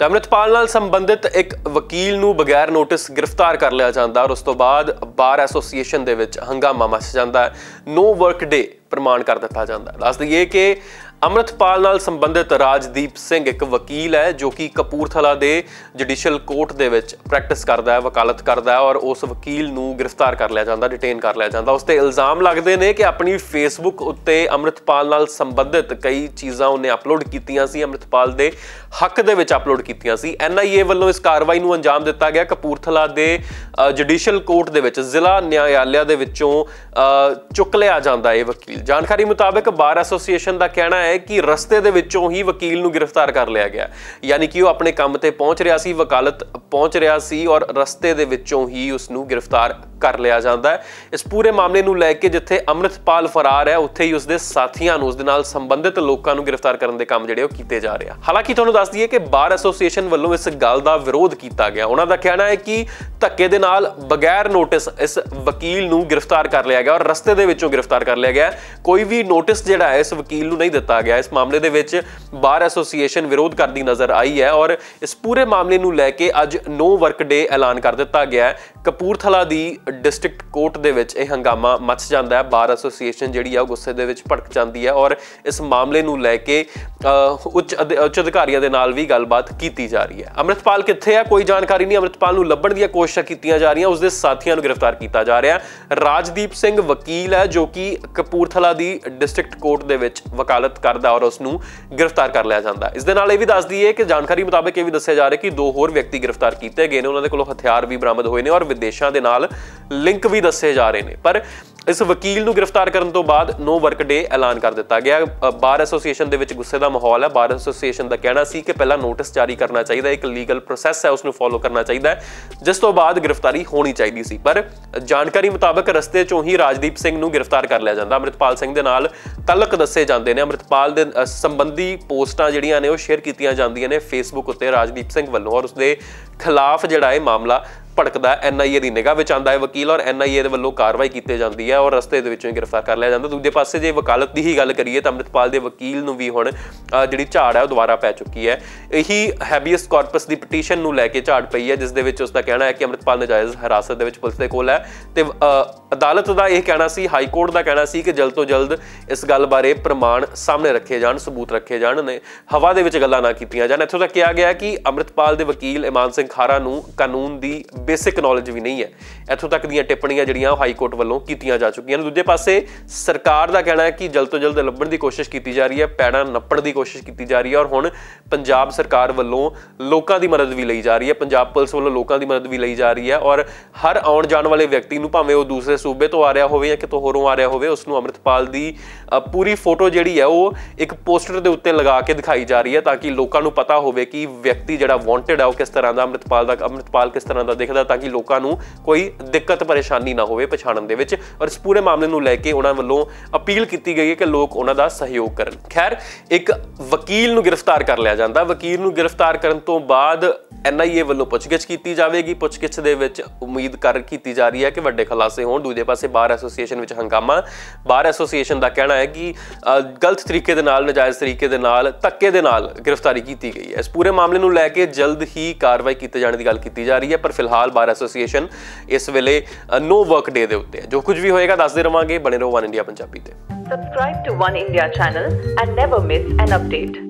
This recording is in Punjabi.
ਤੇ ਅਮਰਿਤਪਾਲ ਨਾਲ ਸੰਬੰਧਿਤ ਇੱਕ ਵਕੀਲ ਨੂੰ ਬਗੈਰ ਨੋਟਿਸ ਗ੍ਰਿਫਤਾਰ ਕਰ ਲਿਆ ਜਾਂਦਾ ਔਰ ਉਸ ਤੋਂ ਬਾਅਦ ਬਾਰ ਐਸੋਸੀਏਸ਼ਨ ਦੇ ਵਿੱਚ ਹੰਗਾਮਾ ਮਚ ਜਾਂਦਾ ਹੈ ਨੋ ਵਰਕ ਡੇ ਪ੍ਰਮਾਣ ਕਰ ਦਿੱਤਾ ਜਾਂਦਾ ਦੱਸ ਦਈਏ ਕਿ ਅਮਰਤਪਾਲ ਨਾਲ ਸੰਬੰਧਿਤ ਰਾਜਦੀਪ ਸਿੰਘ ਇੱਕ ਵਕੀਲ ਹੈ ਜੋ ਕਿ ਕਪੂਰਥਲਾ ਦੇ ਜੁਡੀਸ਼ੀਅਲ ਕੋਰਟ ਦੇ ਵਿੱਚ ਪ੍ਰੈਕਟਿਸ ਕਰਦਾ ਹੈ ਵਕਾਲਤ ਕਰਦਾ ਹੈ ਔਰ ਉਸ ਵਕੀਲ ਨੂੰ ਗ੍ਰਿਫਤਾਰ ਕਰ ਲਿਆ ਜਾਂਦਾ ਡਿਟੇਨ ਕਰ ਲਿਆ ਜਾਂਦਾ ਉਸ ਤੇ ਇਲਜ਼ਾਮ ਲੱਗਦੇ ਨੇ ਕਿ ਆਪਣੀ ਫੇਸਬੁੱਕ ਉੱਤੇ ਅਮਰਤਪਾਲ ਨਾਲ ਸੰਬੰਧਿਤ ਕਈ ਚੀਜ਼ਾਂ ਉਹਨੇ ਅਪਲੋਡ ਕੀਤੀਆਂ ਸੀ ਅਮਰਤਪਾਲ ਦੇ ਹੱਕ ਦੇ ਵਿੱਚ ਅਪਲੋਡ ਕੀਤੀਆਂ ਸੀ ਐਨਆਈਏ ਵੱਲੋਂ ਇਸ ਕਾਰਵਾਈ ਨੂੰ ਅੰਜਾਮ ਦਿੱਤਾ ਗਿਆ ਕਪੂਰਥਲਾ ਦੇ ਜੁਡੀਸ਼ੀਅਲ ਕੋਰਟ ਦੇ ਵਿੱਚ ਜ਼ਿਲ੍ਹਾ ਨਿਆਂਯਾਲਿਆ ਦੇ ਵਿੱਚੋਂ ਚੁੱਕ ਲਿਆ ਜਾਂਦਾ ਇਹ ਵਕੀਲ ਜਾਣਕਾਰੀ ਮੁਤਾਬਕ ਬਾਰ ਐਸੋਸੀਏਸ਼ਨ ਦਾ ਕਹਿਣਾ ਹੈ ਹੈ ਕਿ ਰਸਤੇ ਦੇ ਵਿੱਚੋਂ ਹੀ ਵਕੀਲ ਨੂੰ ਗ੍ਰਿਫਤਾਰ ਕਰ ਲਿਆ ਗਿਆ ਯਾਨੀ ਕਿ ਉਹ ਆਪਣੇ ਕੰਮ ਤੇ ਪਹੁੰਚ ਰਿਹਾ ਸੀ ਵਕਾਲਤ ਪਹੁੰਚ ਰਿਹਾ ਸੀ ਔਰ ਰਸਤੇ ਦੇ ਵਿੱਚੋਂ ਹੀ ਉਸ ਨੂੰ ਗ੍ਰਿਫਤਾਰ ਕਰ ਲਿਆ ਜਾਂਦਾ ਹੈ ਇਸ ਪੂਰੇ ਮਾਮਲੇ ਨੂੰ ਲੈ ਕੇ ਜਿੱਥੇ ਅਮਰਿਤਪਾਲ ਫਰਾਰ ਹੈ ਉੱਥੇ ਹੀ ਉਸਦੇ ਸਾਥੀਆਂ ਨੂੰ ਉਸ ਦੇ ਨਾਲ ਸੰਬੰਧਿਤ ਲੋਕਾਂ ਨੂੰ ਗ੍ਰਿਫਤਾਰ ਕਰਨ ਦੇ ਕੰਮ ਜਿਹੜੇ ਉਹ ਕੀਤੇ ਜਾ ਰਹੇ ਆ ਹਾਲਾਂਕਿ ਤੁਹਾਨੂੰ ਦੱਸ ਦਈਏ ਕਿ ਬਾਰ ਐਸੋਸੀਏਸ਼ਨ ਵੱਲੋਂ ਇਸ ਗੱਲ ਦਾ ਵਿਰੋਧ ਕੀਤਾ ਗਿਆ ਉਹਨਾਂ ਦਾ ਕਹਿਣਾ ਹੈ ਕਿ ਧੱਕੇ ਦੇ ਨਾਲ ਬਗੈਰ ਨੋਟਿਸ ਇਸ ਵਕੀਲ ਨੂੰ ਗ੍ਰਿਫਤਾਰ ਕਰ ਲਿਆ ਗਿਆ ਔਰ ਰਸਤੇ ਦੇ ਵਿੱਚੋਂ ਗ੍ਰਿਫਤਾਰ ਕਰ ਲਿਆ ਗਿਆ ਕੋਈ ਵੀ ਨੋਟਿਸ ਜਿਹੜਾ ਹੈ ਇਸ ਵਕੀਲ ਨੂੰ ਨਹੀਂ ਦਿੱਤਾ ਗਿਆ ਇਸ ਮਾਮਲੇ ਦੇ ਵਿੱਚ ਬਾਰ ਐਸੋਸੀਏਸ਼ਨ ਵਿਰੋਧ ਕਰਦੀ ਨਜ਼ਰ ਆਈ ਹੈ ਔਰ ਇਸ ਪੂਰੇ ਮਾਮਲੇ ਨੂੰ ਲੈ ਕੇ ਅੱਜ ਨੋ ਵਰਕ ਡੇ ਐਲਾਨ ਕਰ ਦਿੱਤਾ ਗਿਆ ਹੈ ਕਪੂਰਥਲਾ ਦੀ ਡਿਸਟ੍ਰਿਕਟ ਕੋਰਟ ਦੇ ਵਿੱਚ ਇਹ ਹੰਗਾਮਾ ਮਚ ਜਾਂਦਾ ਹੈ ਬਾਰ ਐਸੋਸੀਏਸ਼ਨ ਜਿਹੜੀ ਆ ਉਹ ਗੁੱਸੇ ਦੇ ਵਿੱਚ ਭੜਕ ਜਾਂਦੀ ਹੈ ਔਰ ਇਸ ਮਾਮਲੇ ਨੂੰ ਲੈ ਕੇ ਉੱਚ ਉੱਚ ਅਧਿਕਾਰੀਆਂ ਦੇ ਨਾਲ ਵੀ ਗੱਲਬਾਤ ਕੀਤੀ ਜਾ ਰਹੀ ਹੈ ਅਮਰਿਤਪਾਲ ਕਿੱਥੇ ਆ ਕੋਈ ਜਾਣਕਾਰੀ ਨਹੀਂ ਅਮਰਿਤਪਾਲ ਨੂੰ ਲੱਭਣ ਦੀਆਂ ਕੋਸ਼ਿਸ਼ਾਂ ਕੀਤੀਆਂ ਜਾ ਰਹੀਆਂ ਉਸ ਦੇ ਸਾਥੀਆਂ ਨੂੰ ਗ੍ਰਿਫਤਾਰ ਕੀਤਾ ਜਾ ਰਿਹਾ ਰਾਜਦੀਪ ਸਿੰਘ ਵਕੀਲ ਹੈ ਜੋ ਕਿ ਕਪੂਰਥਲਾ ਦੀ ਡਿਸਟ੍ਰਿਕਟ ਕੋਰਟ ਦੇ ਵਿੱਚ ਵਕਾਲਤ ਕਰਦਾ ਔਰ ਉਸ ਨੂੰ ਗ੍ਰਿਫਤਾਰ ਕਰ ਲਿਆ ਜਾਂਦਾ ਇਸ ਦੇ ਨਾਲ ਇਹ ਵੀ ਦੱਸ ਦਈਏ ਕਿ ਜਾਣਕਾਰੀ ਮੁਤਾਬਕ ਇਹ ਵੀ ਦੱਸਿਆ ਜਾ ਰਿਹਾ ਕਿ ਦੋ ਹੋਰ ਵਿਅਕਤੀ ਗ੍ਰਿਫਤਾਰ ਕੀਤੇ ਗਏ ਨੇ ਉਹਨਾਂ ਦੇ ਕੋਲੋਂ ਹਥਿਆਰ ਵੀ ਬਰਾਮਦ ਹੋਏ ਨੇ ਔਰ ਵਿਦੇਸ਼ਾਂ ਦੇ ਨਾਲ ਲਿੰਕ ਵੀ ਦੱਸੇ ਜਾ ਰਹੇ ਨੇ ਪਰ ਇਸ ਵਕੀਲ ਨੂੰ ਗ੍ਰਿਫਤਾਰ ਕਰਨ ਤੋਂ ਬਾਅਦ ਨੋ ਵਰਕ ਡੇ ਐਲਾਨ ਕਰ ਦਿੱਤਾ ਗਿਆ ਬਾਰ ਐਸੋਸੀਏਸ਼ਨ ਦੇ ਵਿੱਚ ਗੁੱਸੇ ਦਾ ਮਾਹੌਲ ਹੈ ਬਾਰ ਐਸੋਸੀਏਸ਼ਨ ਦਾ ਕਹਿਣਾ ਸੀ ਕਿ ਪਹਿਲਾਂ ਨੋਟਿਸ ਜਾਰੀ ਕਰਨਾ ਚਾਹੀਦਾ ਇੱਕ ਲੀਗਲ ਪ੍ਰੋਸੈਸ ਹੈ ਉਸ ਨੂੰ ਫੋਲੋ ਕਰਨਾ ਚਾਹੀਦਾ ਜਿਸ ਤੋਂ ਬਾਅਦ ਗ੍ਰਿਫਤਾਰੀ ਹੋਣੀ ਚਾਹੀਦੀ ਸੀ ਪਰ ਜਾਣਕਾਰੀ ਮੁਤਾਬਕ ਰਸਤੇ ਚੋਂ ਹੀ ਰਾਜਦੀਪ ਸਿੰਘ ਨੂੰ ਗ੍ਰਿਫਤਾਰ ਕਰ ਲਿਆ ਜਾਂਦਾ ਅਮਰਿਤਪਾਲ ਸਿੰਘ ਦੇ ਨਾਲ ਤਲਕ ਦੱਸੇ ਜਾਂਦੇ ਨੇ ਅਮਰਿਤਪਾਲ ਦੇ ਸੰਬੰਧੀ ਪੋਸਟਾਂ ਜਿਹੜੀਆਂ ਨੇ ਉਹ ਸ਼ੇਅਰ ਕੀਤੀਆਂ ਜਾਂਦੀਆਂ ਨੇ ਫੇਸਬੁੱਕ ਉੱਤੇ ਰਾਜਦੀਪ ਸਿੰਘ ਵੱਲੋਂ ਔਰ ਉਸਦੇ ਖਿਲਾਫ ਜਿਹੜਾ ਇਹ ਮਾਮਲਾ ਭੜਕਦਾ ਐਨਆਈਏ ਦੀ ਨਿਗਾਹ ਵਿੱਚ ਆਂਦਾ ਹੈ ਵਕੀਲ ਔਰ ਐਨਆਈਏ ਦੇ ਵੱਲੋਂ ਕਾਰਵਾਈ ਕੀਤੀ ਜਾਂਦੀ ਹੈ ਔਰ ਰਸਤੇ ਦੇ ਵਿੱਚੋਂ ਗ੍ਰਿਫਤਾਰ ਕਰ ਲਿਆ ਜਾਂਦਾ ਦੂਜੇ ਪਾਸੇ ਜੇ ਵਕਾਲਤ ਦੀ ਹੀ ਗੱਲ ਕਰੀਏ ਤਾਂ ਅੰਮ੍ਰਿਤਪਾਲ ਦੇ ਵਕੀਲ ਨੂੰ ਵੀ ਹੁਣ ਜਿਹੜੀ ਝਾੜ ਹੈ ਉਹ ਦੁਬਾਰਾ ਪੈ ਚੁੱਕੀ ਹੈ ਇਹੀ ਹੈਬੀਅਸ ਕਾਰਪਸ ਦੀ ਪਟੀਸ਼ਨ ਨੂੰ ਲੈ ਕੇ ਝਾੜ ਪਈ ਹੈ ਜਿਸ ਦੇ ਵਿੱਚ ਉਸ ਦਾ ਕਹਿਣਾ ਹੈ ਕਿ ਅੰਮ੍ਰਿਤਪਾਲ ਨਜਾਇਜ਼ ਹਰਾਸਤ ਦੇ ਵਿੱਚ ਪੁਲਿਸ ਦੇ ਕੋਲ ਹੈ ਤੇ ਅਦਾਲਤ ਦਾ ਇਹ ਕਹਿਣਾ ਸੀ ਹਾਈ ਕੋਰਟ ਦਾ ਕਹਿਣਾ ਸੀ ਕਿ ਜਲਦ ਤੋਂ ਜਲਦ ਇਸ ਗੱਲ ਬਾਰੇ ਪ੍ਰਮਾਣ ਸਾਹਮਣੇ ਰੱਖੇ ਜਾਣ ਸਬੂਤ ਰੱਖੇ ਜਾਣ ਨੇ ਹਵਾ ਦੇ ਵਿੱਚ ਗੱਲਾਂ ਨਾ ਕੀਤੀਆਂ ਜਾਣ ਇੱਥੋਂ ਤੱਕ ਕਿਹਾ ਗਿਆ ਕਿ ਅਮਰਿਤਪਾਲ ਦੇ ਵਕੀਲ ਇਮਾਨ ਸਿੰਘ ਖਾਰਾ ਨੂੰ ਕਾਨੂੰਨ ਦੀ ਬੇਸਿਕ ਨੌਲੇਜ ਵੀ ਨਹੀਂ ਹੈ ਇੱਥੋਂ ਤੱਕ ਦੀਆਂ ਟਿੱਪਣੀਆਂ ਜਿਹੜੀਆਂ ਹਾਈ ਕੋਰਟ ਵੱਲੋਂ ਕੀਤੀਆਂ ਜਾ ਚੁੱਕੀਆਂ ਨੇ ਦੂਜੇ ਪਾਸੇ ਸਰਕਾਰ ਦਾ ਕਹਿਣਾ ਹੈ ਕਿ ਜਲਦ ਤੋਂ ਜਲਦ ਲੱਭਣ ਦੀ ਕੋਸ਼ਿਸ਼ ਕੀਤੀ ਜਾ ਰਹੀ ਹੈ ਪੈੜਾਂ ਨੱਪਣ ਦੀ ਕੋਸ਼ਿਸ਼ ਕੀਤੀ ਜਾ ਰਹੀ ਹੈ ਔਰ ਹੁਣ ਪੰਜਾਬ ਸਰਕਾਰ ਵੱਲੋਂ ਲੋਕਾਂ ਦੀ ਮਦਦ ਵੀ ਲਈ ਜਾ ਰਹੀ ਹੈ ਪੰਜਾਬ ਪੁਲਿਸ ਵੱਲੋਂ ਲੋਕਾਂ ਦੀ ਮਦਦ ਵੀ ਲਈ ਜਾ ਰਹੀ ਹੈ ਔਰ ਹਰ ਆਉਣ ਜਾਣ ਵਾਲੇ ਵਿਅਕਤੀ ਨੂੰ ਭਾਵੇਂ ਉਹ ਦੂਸਰੇ ਸੂਬੇ ਤੋਂ ਆ ਰਿਹਾ ਹੋਵੇ ਜਾਂ ਕਿਤੋਂ ਹੋਰੋਂ ਆ ਰਿਹਾ ਹੋਵੇ ਉਸ ਨੂੰ ਅਮਰਿਤਪਾਲ ਦੀ ਪੂਰੀ ਫੋਟੋ ਜਿਹੜੀ ਹੈ ਉਹ ਇੱਕ ਪੋਸਟਰ ਦੇ ਉੱਤੇ ਲਗਾ ਕੇ ਦਿਖਾਈ ਜਾ ਰਹੀ ਹੈ ਤਾਂ ਕਿ ਲੋਕਾਂ ਨੂੰ ਪਤਾ ਹੋਵੇ ਕਿ ਵਿਅਕਤੀ ਜਿਹੜਾ ਵਾਂਟਡ ਹੈ ਉਹ ਕਿਸ ਤਰ੍ਹਾਂ ਦਾ ਅਮਰਿਤਪਾਲ ਦਾ ਅਮਰਿਤਪਾਲ ਕਿਸ ਤਰ੍ਹਾਂ ਦਾ ਦਿਖਦਾ ਤਾਂ ਕਿ ਲੋਕਾਂ ਨੂੰ ਕੋਈ ਦਿੱਕਤ ਪਰੇਸ਼ਾਨੀ ਨਾ ਹੋਵੇ ਪਛਾਣਨ ਦੇ ਵਿੱਚ ਔਰ ਇਸ ਪੂਰੇ ਮਾਮਲੇ ਨੂੰ ਲੈ ਕੇ ਉਹਨਾਂ ਵੱਲੋਂ ਅਪੀਲ ਕੀਤੀ ਗਈ ਹੈ ਕਿ ਲੋਕ ਉਹਨਾਂ ਦਾ ਸਹਿਯੋਗ ਕਰਨ ਖੈਰ ਇੱਕ ਵਕੀਲ ਨੂੰ ਗ੍ਰਿਫਤਾਰ ਕਰ ਲਿਆ ਜਾਂਦਾ ਵਕੀਲ ਨੂੰ ਗ੍ਰਿਫਤਾਰ ਕਰਨ ਤੋਂ ਬਾਅਦ ਐਨਆਈਏ ਵੱਲੋਂ ਪੁੱਛਗਿੱਛ ਕੀਤੀ ਜਾਵੇਗੀ ਪੁੱਛਗਿੱਛ ਦੇ ਵਿੱਚ ਉਮੀਦ ਕਰ ਕੀਤੀ ਜਾ ਰਹੀ ਹੈ ਕਿ ਵੱਡੇ ਖਲਾਸੇ ਹੋਣ ਦੂਜੇ ਪਾਸੇ ਬਾਰ ਐਸੋਸੀਏਸ਼ਨ ਵਿੱਚ ਹੰਗਾਮਾ ਬਾਰ ਐਸੋਸੀਏਸ਼ਨ ਦਾ ਕਹਿਣਾ ਹੈ ਕਿ ਗਲਤ ਤਰੀਕੇ ਦੇ ਨਾਲ ਨਜਾਇਜ਼ ਤਰੀਕੇ ਦੇ ਨਾਲ ਧੱਕੇ ਦੇ ਨਾਲ ਗ੍ਰਿਫਤਾਰੀ ਕੀਤੀ ਗਈ ਹੈ ਇਸ ਪੂਰੇ ਮਾਮਲੇ ਨੂੰ ਲੈ ਕੇ ਜਲਦ ਹੀ ਕਾਰਵਾਈ ਕੀਤੇ ਜਾਣ ਦੀ ਗੱਲ ਕੀਤੀ ਜਾ ਰਹੀ ਹੈ ਪਰ ਫਿਲਹਾਲ ਬਾਰ ਐਸੋਸੀਏਸ਼ਨ ਇਸ ਵੇਲੇ ਨੋ ਵਰਕ ਡੇ ਦੇ ਉੱਤੇ ਹੈ ਜੋ ਕੁਝ ਵੀ ਹੋਏਗਾ ਦੱਸਦੇ ਰਵਾਂਗੇ ਬਣੇ ਰਹੋ ਵਨ ਇੰਡੀਆ ਪੰਜਾਬੀ ਤੇ subscribe to one India channel and never miss an update